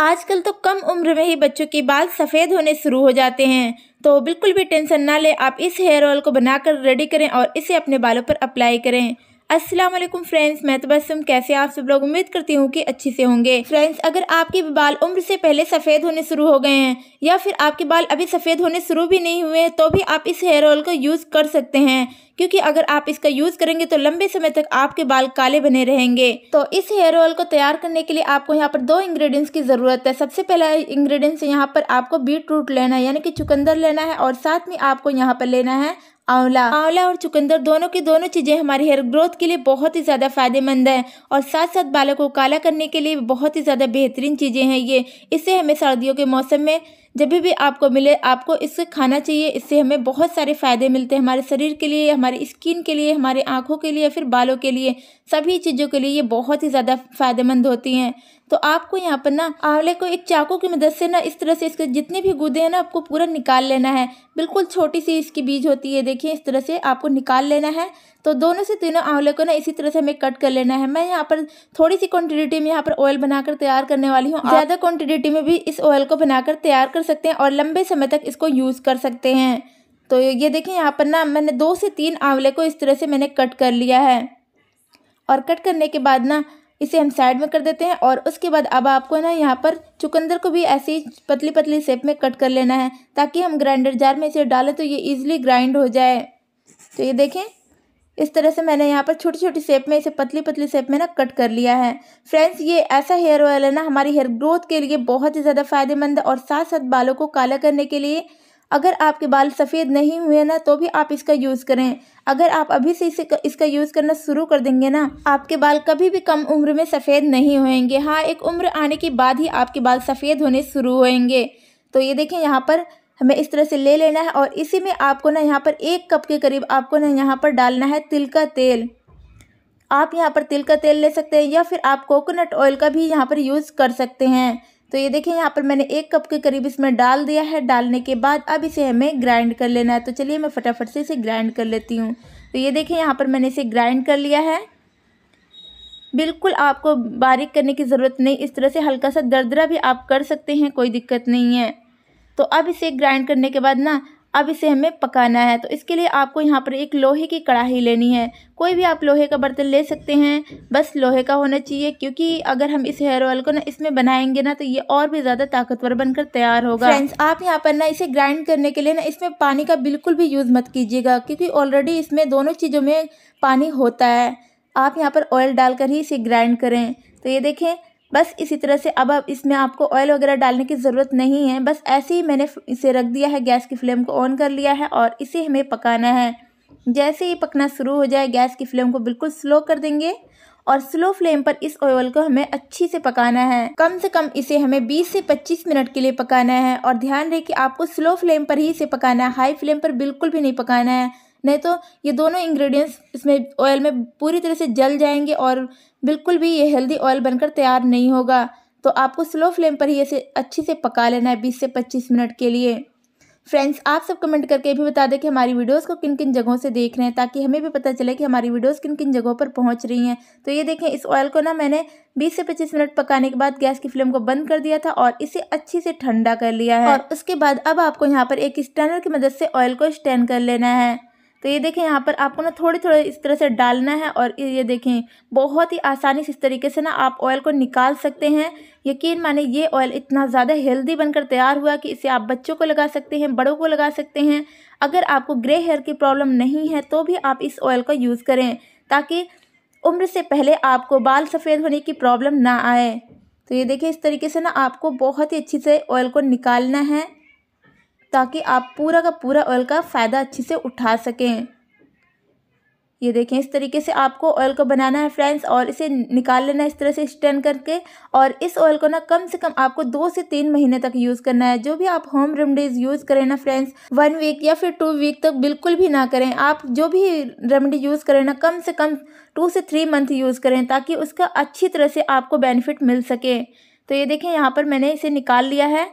आजकल तो कम उम्र में ही बच्चों के बाल सफ़ेद होने शुरू हो जाते हैं तो बिल्कुल भी टेंशन ना लें आप इस हेयर ऑयल को बनाकर रेडी करें और इसे अपने बालों पर अप्लाई करें अस्सलाम वालेकुम फ्रेंड्स मैं तो बस कैसे आप सब लोग उम्मीद करती हूँ कि अच्छे से होंगे फ्रेंड्स अगर आपके बाल उम्र से पहले सफ़ेद होने शुरू हो गए हैं या फिर आपके बाल अभी सफ़ेद होने शुरू भी नहीं हुए हैं तो भी आप इस हेयर ऑयल को यूज़ कर सकते हैं क्योंकि अगर आप इसका यूज करेंगे तो लंबे समय तक आपके बाल काले बने रहेंगे तो इस हेयर ऑयल को तैयार करने के लिए आपको यहाँ पर दो इंग्रेडिएंट्स की ज़रूरत है सबसे पहला इंग्रेडिएंट्स यहाँ पर आपको बीट रूट लेना है यानी कि चुकंदर लेना है और साथ में आपको यहाँ पर लेना है आंवला आंवला और चुकंदर दोनों की दोनों चीज़ें हमारे हेयर ग्रोथ के लिए बहुत ही ज़्यादा फायदेमंद है और साथ साथ बालों को काला करने के लिए बहुत ही ज़्यादा बेहतरीन चीज़ें हैं ये इससे हमें सर्दियों के मौसम में जब भी आपको मिले आपको इससे खाना चाहिए इससे हमें बहुत सारे फ़ायदे मिलते हैं हमारे शरीर के लिए हमारी स्किन के लिए हमारे आँखों के लिए फिर बालों के लिए सभी चीज़ों के लिए ये बहुत ही ज़्यादा फ़ायदेमंद होती हैं तो आपको यहाँ पर ना आंवले को एक चाकू की मदद से ना इस तरह से इसके जितने भी गुदे हैं ना आपको पूरा निकाल लेना है बिल्कुल छोटी सी इसकी बीज होती है देखिए इस तरह से आपको निकाल लेना है तो दोनों से तीनों आंवले को ना इसी तरह से हमें कट कर लेना है मैं यहाँ पर थोड़ी सी क्वांटिटी में यहाँ पर ऑयल बनाकर तैयार करने वाली हूँ ज़्यादा क्वान्टिटी में भी इस ऑयल को बनाकर तैयार कर सकते हैं और लंबे समय तक इसको यूज़ कर सकते हैं तो ये देखें यहाँ पर ना मैंने दो से तीन आंवले को इस तरह से मैंने कट कर लिया है और कट करने के बाद ना इसे हम साइड में कर देते हैं और उसके बाद अब आपको ना यहाँ पर चुकंदर को भी ऐसी पतली पतली शेप में कट कर लेना है ताकि हम ग्राइंडर जार में इसे डालें तो ये ईजिली ग्राइंड हो जाए तो ये देखें इस तरह से मैंने यहाँ पर छोटी छोटी सेप में इसे पतली पतली शेप में ना कट कर लिया है फ्रेंड्स ये ऐसा हेयर ऑयल है ना हमारी हेयर ग्रोथ के लिए बहुत ही ज़्यादा फायदेमंद है और साथ साथ बालों को काला करने के लिए अगर आपके बाल सफ़ेद नहीं हुए ना तो भी आप इसका यूज़ करें अगर आप अभी से इसे इसका यूज़ करना शुरू कर देंगे ना आपके बाल कभी भी कम उम्र में सफ़ेद नहीं होएंगे हाँ एक उम्र आने के बाद ही आपके बाल सफ़ेद होने शुरू होएंगे तो ये देखें यहाँ पर हमें इस तरह से ले लेना है और इसी में आपको ना यहाँ पर एक कप के करीब आपको ना यहाँ पर डालना है तिल का तेल आप यहाँ पर तिल का तेल ले सकते हैं या फिर आप कोकोनट ऑयल का भी यहाँ पर यूज़ कर सकते हैं तो ये देखिए यहाँ पर मैंने एक कप के करीब इसमें डाल दिया है डालने के बाद अब इसे हमें ग्राइंड कर लेना है तो चलिए मैं फटाफट से इसे ग्राइंड कर लेती हूँ तो ये देखिए यहाँ पर मैंने इसे ग्राइंड कर लिया है बिल्कुल आपको बारीक करने की ज़रूरत नहीं इस तरह से हल्का सा दरदरा भी आप कर सकते हैं कोई दिक्कत नहीं है तो अब इसे ग्राइंड करने के बाद ना अब इसे हमें पकाना है तो इसके लिए आपको यहाँ पर एक लोहे की कढ़ाई लेनी है कोई भी आप लोहे का बर्तन ले सकते हैं बस लोहे का होना चाहिए क्योंकि अगर हम इस हेयर ऑयल को ना इसमें बनाएंगे ना तो ये और भी ज़्यादा ताकतवर बनकर तैयार होगा फ्रेंड्स आप यहाँ पर ना इसे ग्राइंड करने के लिए ना इसमें पानी का बिल्कुल भी यूज़ मत कीजिएगा क्योंकि ऑलरेडी इसमें दोनों चीज़ों में पानी होता है आप यहाँ पर ऑयल डालकर ही इसे ग्राइंड करें तो ये देखें बस इसी तरह से अब अब इसमें आपको ऑयल वगैरह डालने की ज़रूरत नहीं है बस ऐसे ही मैंने इसे रख दिया है गैस की फ्लेम को ऑन कर लिया है और इसे हमें पकाना है जैसे ही पकना शुरू हो जाए गैस की फ्लेम को बिल्कुल स्लो कर देंगे और स्लो फ्लेम पर इस ऑयल को हमें अच्छी से पकाना है कम से कम इसे हमें 20 से 25 मिनट के लिए पकाना है और ध्यान रहे कि आपको स्लो फ्लेम पर ही इसे पकाना है हाई फ्लेम पर बिल्कुल भी नहीं पकाना है नहीं तो ये दोनों इंग्रेडिएंट्स इसमें ऑयल में पूरी तरह से जल जाएंगे और बिल्कुल भी ये हेल्दी ऑयल बनकर तैयार नहीं होगा तो आपको स्लो फ्लेम पर ही इसे अच्छे से पका लेना है बीस से पच्चीस मिनट के लिए फ्रेंड्स आप सब कमेंट करके भी बता दें कि हमारी वीडियोस को किन किन जगहों से देख रहे हैं ताकि हमें भी पता चले कि हमारी वीडियोस किन किन जगहों पर पहुंच रही हैं तो ये देखें इस ऑयल को ना मैंने 20 से 25 मिनट पकाने के बाद गैस की फ्लेम को बंद कर दिया था और इसे अच्छे से ठंडा कर लिया है और उसके बाद अब आपको यहाँ पर एक स्टैंडर की मदद से ऑयल को स्टैंड कर लेना है तो ये देखें यहाँ पर आपको ना थोड़े थोड़े इस तरह से डालना है और ये देखें बहुत ही आसानी से इस तरीके से ना आप ऑयल को निकाल सकते हैं यकीन माने ये ऑयल इतना ज़्यादा हेल्दी बनकर तैयार हुआ कि इसे आप बच्चों को लगा सकते हैं बड़ों को लगा सकते हैं अगर आपको ग्रे हेयर की प्रॉब्लम नहीं है तो भी आप इस ऑयल का यूज़ करें ताकि उम्र से पहले आपको बाल सफ़ेद होने की प्रॉब्लम ना आए तो ये देखिए इस तरीके से ना आपको बहुत ही अच्छी से ऑयल को निकालना है ताकि आप पूरा का पूरा ऑयल का फ़ायदा अच्छे से उठा सकें ये देखें इस तरीके से आपको ऑयल को बनाना है फ्रेंड्स और इसे निकाल लेना इस तरह से स्टैंड करके और इस ऑयल को ना कम से कम आपको दो से तीन महीने तक यूज़ करना है जो भी आप होम रेमडीज़ यूज़ करें ना फ्रेंड्स वन वीक या फिर टू वीक तक बिल्कुल भी ना करें आप जो भी रेमडी यूज़ करें ना कम से कम टू से थ्री मंथ यूज़ करें ताकि उसका अच्छी तरह से आपको बेनिफिट मिल सके तो ये देखें यहाँ पर मैंने इसे निकाल लिया है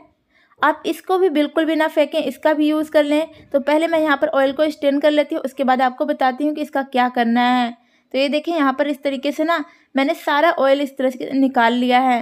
आप इसको भी बिल्कुल भी ना फेंकें इसका भी यूज़ कर लें तो पहले मैं यहाँ पर ऑयल को स्टेन कर लेती हूँ उसके बाद आपको बताती हूँ कि इसका क्या करना है तो ये देखें यहाँ पर इस तरीके से ना मैंने सारा ऑयल इस तरह से निकाल लिया है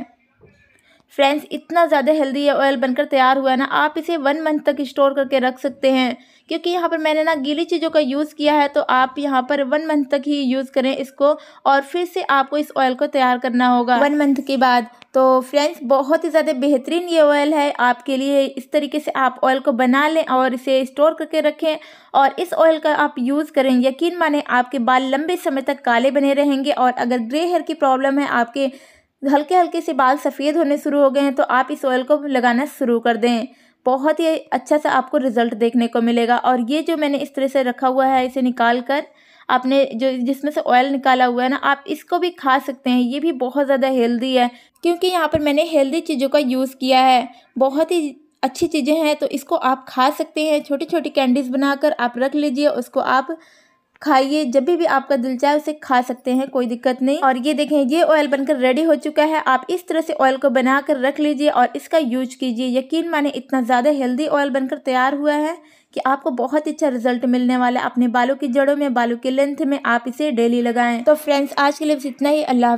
फ्रेंड्स इतना ज़्यादा हेल्दी ये ऑयल बनकर तैयार हुआ है ना आप इसे वन मंथ तक स्टोर करके रख सकते हैं क्योंकि यहाँ पर मैंने ना गीली चीज़ों का यूज़ किया है तो आप यहाँ पर वन मंथ तक ही यूज़ करें इसको और फिर से आपको इस ऑयल को तैयार करना होगा वन मंथ के बाद तो फ्रेंड्स बहुत ही ज़्यादा बेहतरीन ये ऑयल है आपके लिए इस तरीके से आप ऑयल को बना लें और इसे स्टोर करके रखें और इस ऑयल का आप यूज़ करें यकीन माने आपके बाल लंबे समय तक काले बने रहेंगे और अगर ग्रे हेयर की प्रॉब्लम है आपके हल्के हल्के से बाल सफ़ेद होने शुरू हो गए हैं तो आप इस ऑयल को लगाना शुरू कर दें बहुत ही अच्छा सा आपको रिज़ल्ट देखने को मिलेगा और ये जो मैंने इस तरह से रखा हुआ है इसे निकाल कर आपने जो जिसमें से ऑयल निकाला हुआ है ना आप इसको भी खा सकते हैं ये भी बहुत ज़्यादा हेल्दी है क्योंकि यहाँ पर मैंने हेल्दी चीज़ों का यूज़ किया है बहुत ही अच्छी चीज़ें हैं तो इसको आप खा सकते हैं छोटी छोटी कैंडीज़ बनाकर आप रख लीजिए उसको आप खाइए जब भी, भी आपका दिल चाहे उसे खा सकते हैं कोई दिक्कत नहीं और ये देखें ये ऑयल बनकर रेडी हो चुका है आप इस तरह से ऑयल को बनाकर रख लीजिए और इसका यूज कीजिए यकीन माने इतना ज़्यादा हेल्दी ऑयल बनकर तैयार हुआ है कि आपको बहुत अच्छा रिजल्ट मिलने वाला है अपने बालों की जड़ों में बालों के लेंथ में आप इसे डेली लगाएं तो फ्रेंड्स आज के लिए बस इतना ही अल्लाह